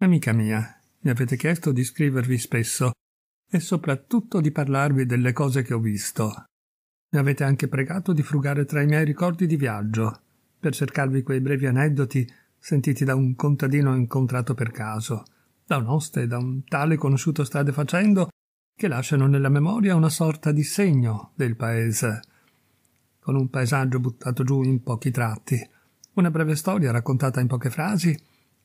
Amica mia, mi avete chiesto di scrivervi spesso e soprattutto di parlarvi delle cose che ho visto. Mi avete anche pregato di frugare tra i miei ricordi di viaggio, per cercarvi quei brevi aneddoti sentiti da un contadino incontrato per caso, da un oste, da un tale conosciuto strade facendo, che lasciano nella memoria una sorta di segno del paese, con un paesaggio buttato giù in pochi tratti, una breve storia raccontata in poche frasi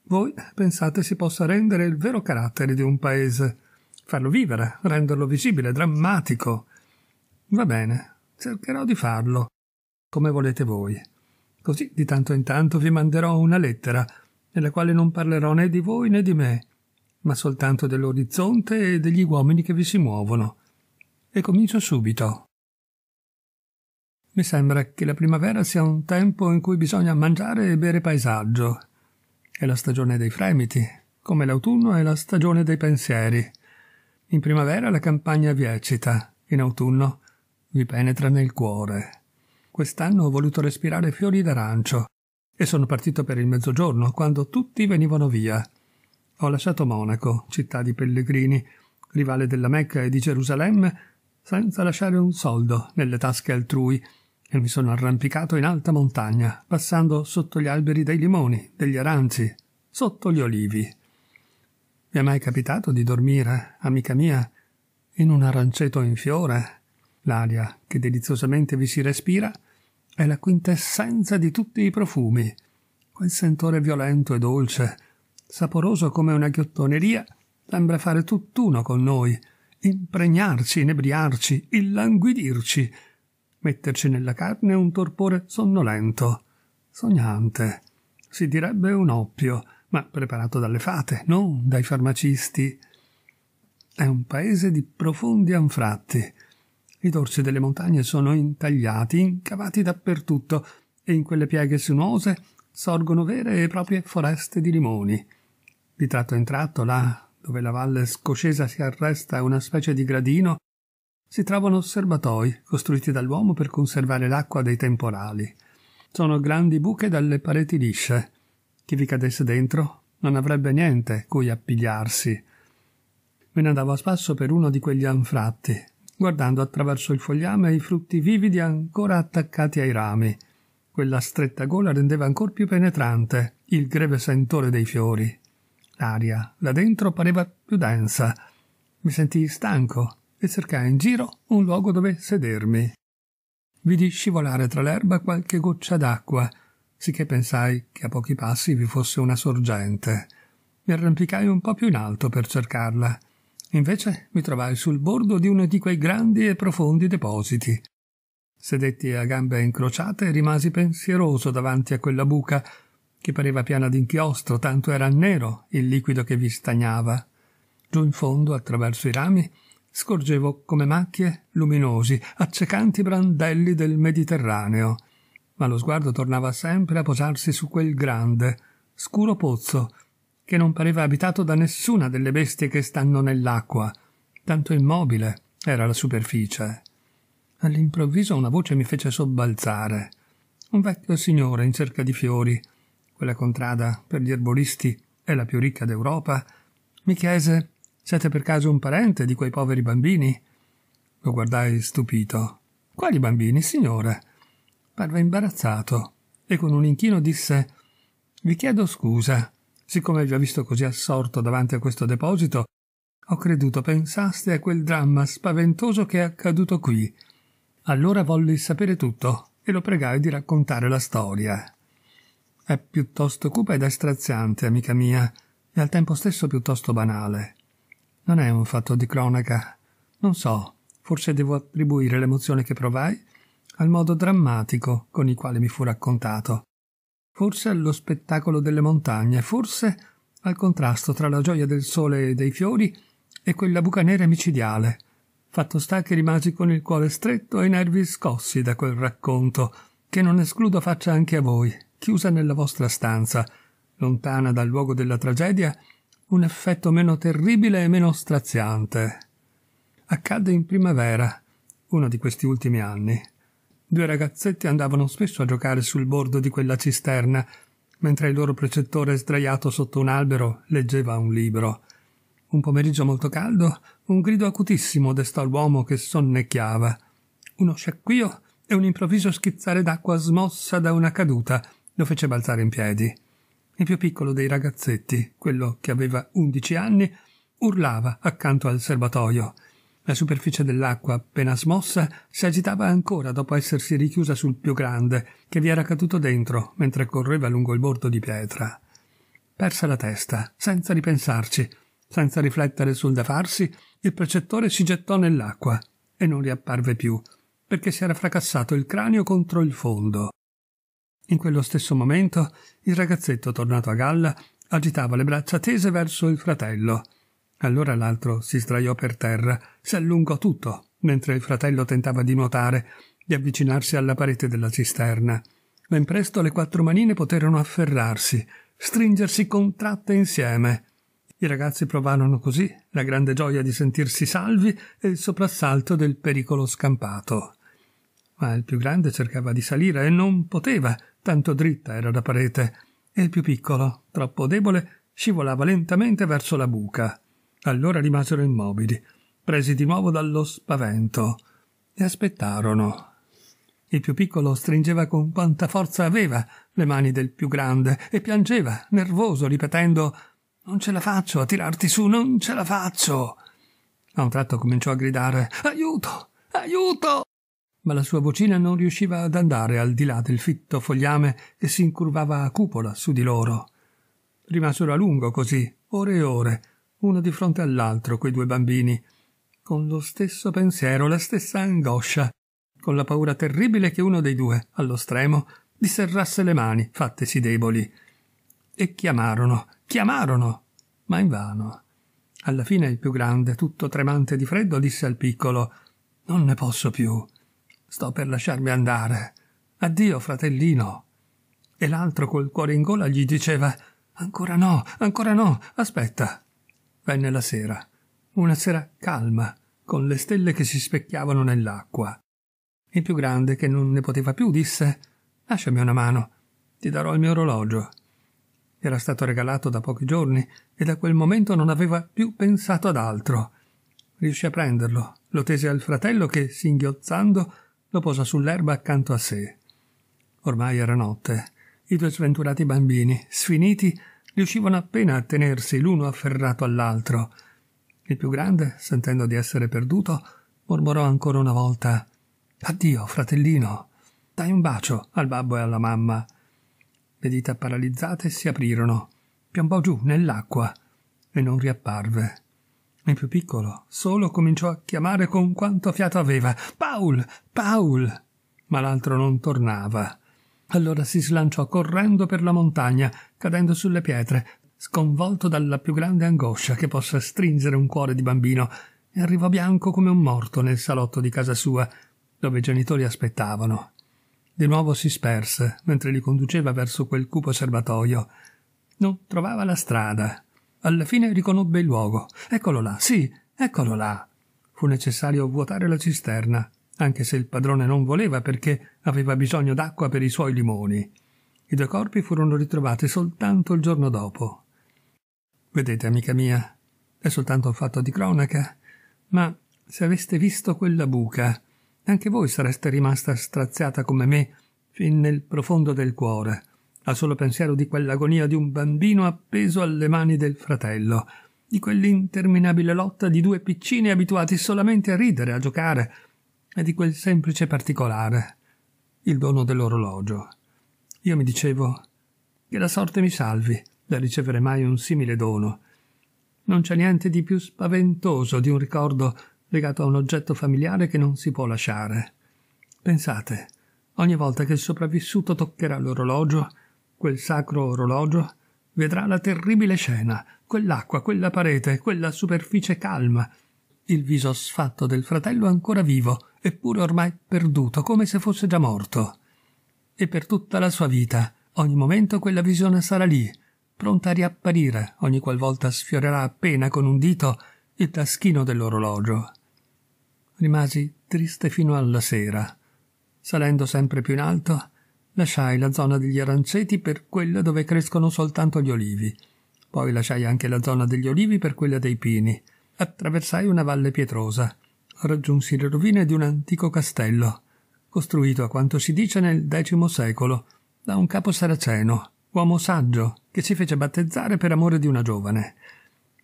voi pensate si possa rendere il vero carattere di un paese, farlo vivere, renderlo visibile, drammatico. Va bene, cercherò di farlo, come volete voi. Così di tanto in tanto vi manderò una lettera, nella quale non parlerò né di voi né di me, ma soltanto dell'orizzonte e degli uomini che vi si muovono. E comincio subito. Mi sembra che la primavera sia un tempo in cui bisogna mangiare e bere paesaggio, è la stagione dei fremiti, come l'autunno è la stagione dei pensieri. In primavera la campagna vi eccita, in autunno vi penetra nel cuore. Quest'anno ho voluto respirare fiori d'arancio e sono partito per il mezzogiorno, quando tutti venivano via. Ho lasciato Monaco, città di pellegrini, rivale della Mecca e di Gerusalemme, senza lasciare un soldo nelle tasche altrui e mi sono arrampicato in alta montagna, passando sotto gli alberi dei limoni, degli aranci, sotto gli olivi. Mi è mai capitato di dormire, amica mia, in un aranceto in fiore? L'aria che deliziosamente vi si respira è la quintessenza di tutti i profumi, quel sentore violento e dolce, saporoso come una ghiottoneria, sembra fare tutt'uno con noi, impregnarci, inebriarci, illanguidirci, metterci nella carne un torpore sonnolento, sognante, si direbbe un oppio, ma preparato dalle fate, non dai farmacisti. È un paese di profondi anfratti. I dorsi delle montagne sono intagliati, incavati dappertutto, e in quelle pieghe sinuose sorgono vere e proprie foreste di limoni. Di tratto in tratto, là dove la valle scoscesa si arresta a una specie di gradino, si trovano serbatoi costruiti dall'uomo per conservare l'acqua dei temporali. Sono grandi buche dalle pareti lisce. Chi vi cadesse dentro non avrebbe niente cui appigliarsi. Me ne andavo a spasso per uno di quegli anfratti, guardando attraverso il fogliame i frutti vividi ancora attaccati ai rami. Quella stretta gola rendeva ancor più penetrante il greve sentore dei fiori. L'aria là dentro pareva più densa. Mi sentii stanco e cercai in giro un luogo dove sedermi. Vidi scivolare tra l'erba qualche goccia d'acqua, sicché pensai che a pochi passi vi fosse una sorgente. Mi arrampicai un po più in alto per cercarla. Invece mi trovai sul bordo di uno di quei grandi e profondi depositi. Sedetti a gambe incrociate e rimasi pensieroso davanti a quella buca che pareva piana d'inchiostro, tanto era nero il liquido che vi stagnava. Giù in fondo, attraverso i rami, scorgevo come macchie luminosi, accecanti brandelli del Mediterraneo, ma lo sguardo tornava sempre a posarsi su quel grande, scuro pozzo, che non pareva abitato da nessuna delle bestie che stanno nell'acqua, tanto immobile era la superficie. All'improvviso una voce mi fece sobbalzare. Un vecchio signore in cerca di fiori, quella contrada per gli erboristi è la più ricca d'Europa, mi chiese siete per caso un parente di quei poveri bambini? Lo guardai stupito. Quali bambini, signore? Parve imbarazzato e con un inchino disse Vi chiedo scusa. Siccome vi ho visto così assorto davanti a questo deposito, ho creduto pensaste a quel dramma spaventoso che è accaduto qui. Allora volli sapere tutto e lo pregai di raccontare la storia. È piuttosto cupa ed è straziante, amica mia, e al tempo stesso piuttosto banale. Non è un fatto di cronaca. Non so, forse devo attribuire l'emozione che provai al modo drammatico con il quale mi fu raccontato, forse allo spettacolo delle montagne, forse al contrasto tra la gioia del sole e dei fiori e quella buca nera micidiale. Fatto sta che rimasi con il cuore stretto e i nervi scossi da quel racconto, che non escludo faccia anche a voi, chiusa nella vostra stanza, lontana dal luogo della tragedia un effetto meno terribile e meno straziante. Accadde in primavera, uno di questi ultimi anni. Due ragazzetti andavano spesso a giocare sul bordo di quella cisterna, mentre il loro precettore sdraiato sotto un albero leggeva un libro. Un pomeriggio molto caldo, un grido acutissimo destò l'uomo che sonnecchiava. Uno sciacquio e un improvviso schizzare d'acqua smossa da una caduta lo fece balzare in piedi. Il più piccolo dei ragazzetti, quello che aveva undici anni, urlava accanto al serbatoio. La superficie dell'acqua, appena smossa, si agitava ancora dopo essersi richiusa sul più grande, che vi era caduto dentro mentre correva lungo il bordo di pietra. Persa la testa, senza ripensarci, senza riflettere sul da farsi, il precettore si gettò nell'acqua e non riapparve più, perché si era fracassato il cranio contro il fondo. In quello stesso momento il ragazzetto tornato a galla agitava le braccia tese verso il fratello. Allora l'altro si sdraiò per terra, si allungò tutto, mentre il fratello tentava di nuotare, di avvicinarsi alla parete della cisterna. Ben presto le quattro manine poterono afferrarsi, stringersi contratte insieme. I ragazzi provarono così la grande gioia di sentirsi salvi e il soprassalto del pericolo scampato. Ma il più grande cercava di salire e non poteva, tanto dritta era la parete, e il più piccolo, troppo debole, scivolava lentamente verso la buca. Allora rimasero immobili, presi di nuovo dallo spavento, e aspettarono. Il più piccolo stringeva con quanta forza aveva le mani del più grande e piangeva, nervoso, ripetendo Non ce la faccio a tirarti su, non ce la faccio. A un tratto cominciò a gridare Aiuto, aiuto ma la sua vocina non riusciva ad andare al di là del fitto fogliame che si incurvava a cupola su di loro. Rimasero a lungo così, ore e ore, uno di fronte all'altro, quei due bambini, con lo stesso pensiero, la stessa angoscia, con la paura terribile che uno dei due, allo stremo, diserrasse le mani, fattesi deboli. E chiamarono, chiamarono, ma invano. Alla fine il più grande, tutto tremante di freddo, disse al piccolo: Non ne posso più. Sto per lasciarmi andare. Addio, fratellino. E l'altro col cuore in gola gli diceva Ancora no, ancora no, aspetta. Venne la sera, una sera calma, con le stelle che si specchiavano nell'acqua. Il più grande, che non ne poteva più, disse Lasciami una mano, ti darò il mio orologio. Era stato regalato da pochi giorni e da quel momento non aveva più pensato ad altro. Riuscì a prenderlo, lo tese al fratello che, singhiozzando, lo posa sull'erba accanto a sé. Ormai era notte. I due sventurati bambini, sfiniti, riuscivano appena a tenersi l'uno afferrato all'altro. Il più grande, sentendo di essere perduto, mormorò ancora una volta Addio, fratellino. Dai un bacio al babbo e alla mamma. Le dita paralizzate si aprirono. Piombò giù nell'acqua e non riapparve il più piccolo solo cominciò a chiamare con quanto fiato aveva Paul. Paul. Ma l'altro non tornava. Allora si slanciò correndo per la montagna, cadendo sulle pietre, sconvolto dalla più grande angoscia che possa stringere un cuore di bambino, e arrivò bianco come un morto nel salotto di casa sua, dove i genitori aspettavano. Di nuovo si sperse, mentre li conduceva verso quel cupo serbatoio. Non trovava la strada. Alla fine riconobbe il luogo. Eccolo là, sì, eccolo là. Fu necessario vuotare la cisterna, anche se il padrone non voleva perché aveva bisogno d'acqua per i suoi limoni. I due corpi furono ritrovati soltanto il giorno dopo. Vedete, amica mia, è soltanto un fatto di cronaca, ma se aveste visto quella buca, anche voi sareste rimasta straziata come me fin nel profondo del cuore al solo pensiero di quell'agonia di un bambino appeso alle mani del fratello, di quell'interminabile lotta di due piccini abituati solamente a ridere, a giocare, e di quel semplice particolare, il dono dell'orologio. Io mi dicevo che la sorte mi salvi da ricevere mai un simile dono. Non c'è niente di più spaventoso di un ricordo legato a un oggetto familiare che non si può lasciare. Pensate, ogni volta che il sopravvissuto toccherà l'orologio, quel sacro orologio, vedrà la terribile scena, quell'acqua, quella parete, quella superficie calma, il viso sfatto del fratello ancora vivo, eppure ormai perduto, come se fosse già morto. E per tutta la sua vita, ogni momento quella visione sarà lì, pronta a riapparire ogni qualvolta sfiorerà appena con un dito il taschino dell'orologio. Rimasi triste fino alla sera. Salendo sempre più in alto, Lasciai la zona degli aranceti per quella dove crescono soltanto gli olivi. Poi lasciai anche la zona degli olivi per quella dei pini. Attraversai una valle pietrosa. Raggiunsi le rovine di un antico castello, costruito a quanto si dice nel X secolo, da un capo saraceno, uomo saggio, che si fece battezzare per amore di una giovane.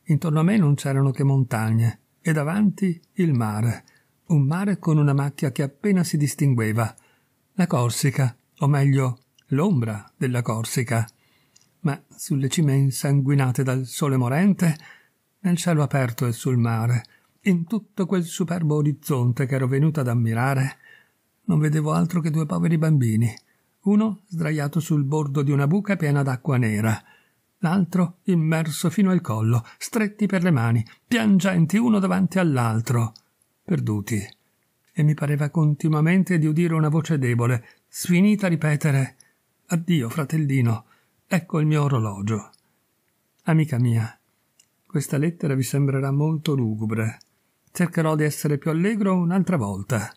Intorno a me non c'erano che montagne, e davanti il mare, un mare con una macchia che appena si distingueva. La Corsica, o meglio l'ombra della Corsica, ma sulle cime insanguinate dal sole morente, nel cielo aperto e sul mare, in tutto quel superbo orizzonte che ero venuta ad ammirare, non vedevo altro che due poveri bambini, uno sdraiato sul bordo di una buca piena d'acqua nera, l'altro immerso fino al collo, stretti per le mani, piangenti uno davanti all'altro, perduti. E mi pareva continuamente di udire una voce debole, sfinita ripetere Addio, fratellino, ecco il mio orologio. Amica mia, questa lettera vi sembrerà molto lugubre. Cercherò di essere più allegro un'altra volta.